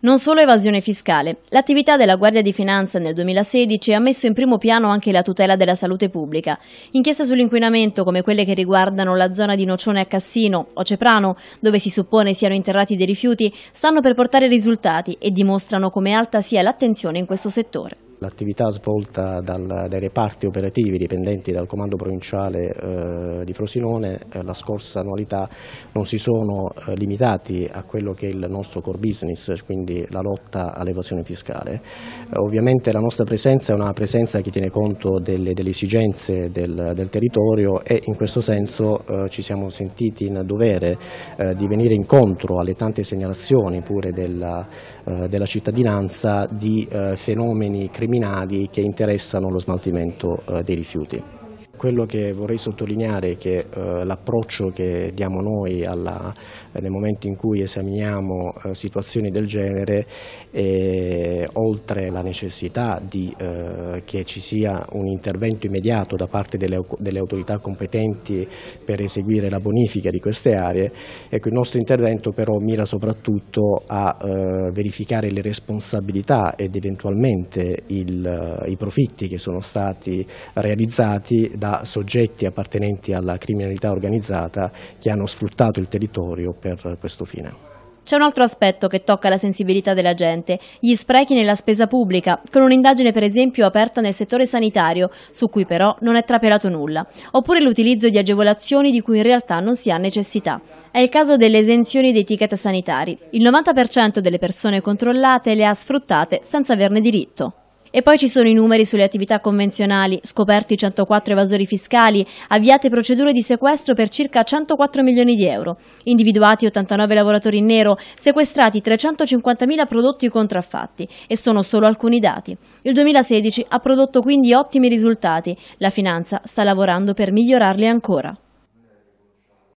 Non solo evasione fiscale, l'attività della Guardia di Finanza nel 2016 ha messo in primo piano anche la tutela della salute pubblica. Inchieste sull'inquinamento, come quelle che riguardano la zona di Nocione a Cassino o Ceprano, dove si suppone siano interrati dei rifiuti, stanno per portare risultati e dimostrano come alta sia l'attenzione in questo settore. L'attività svolta dal, dai reparti operativi dipendenti dal Comando Provinciale eh, di Frosinone eh, la scorsa annualità non si sono eh, limitati a quello che è il nostro core business, quindi la lotta all'evasione fiscale. Eh, ovviamente la nostra presenza è una presenza che tiene conto delle, delle esigenze del, del, territorio e in questo senso eh, ci siamo sentiti in dovere eh, di venire incontro alle tante segnalazioni pure della, della cittadinanza di fenomeni criminali terminali che interessano lo smaltimento eh, dei rifiuti quello che vorrei sottolineare è che eh, l'approccio che diamo noi alla, nel momento in cui esaminiamo eh, situazioni del genere, eh, oltre alla necessità di, eh, che ci sia un intervento immediato da parte delle, delle, autorità competenti per eseguire la bonifica di queste aree, ecco, il nostro intervento però mira soprattutto a eh, verificare le responsabilità ed eventualmente il, eh, i profitti che sono stati realizzati da soggetti appartenenti alla criminalità organizzata che hanno sfruttato il territorio per questo fine. C'è un altro aspetto che tocca la sensibilità della gente, gli sprechi nella spesa pubblica, con un'indagine per esempio aperta nel settore sanitario, su cui però non è trapelato nulla, oppure l'utilizzo di agevolazioni di cui in realtà non si ha necessità. È il caso delle esenzioni dei ticket sanitari. Il 90% delle persone controllate le ha sfruttate senza averne diritto. E poi ci sono i numeri sulle attività convenzionali, scoperti 104 evasori fiscali, avviate procedure di sequestro per circa 104 milioni di euro, individuati 89 lavoratori in nero, sequestrati 350.000 prodotti contraffatti e sono solo alcuni dati. Il 2016 ha prodotto quindi ottimi risultati, la finanza sta lavorando per migliorarli ancora.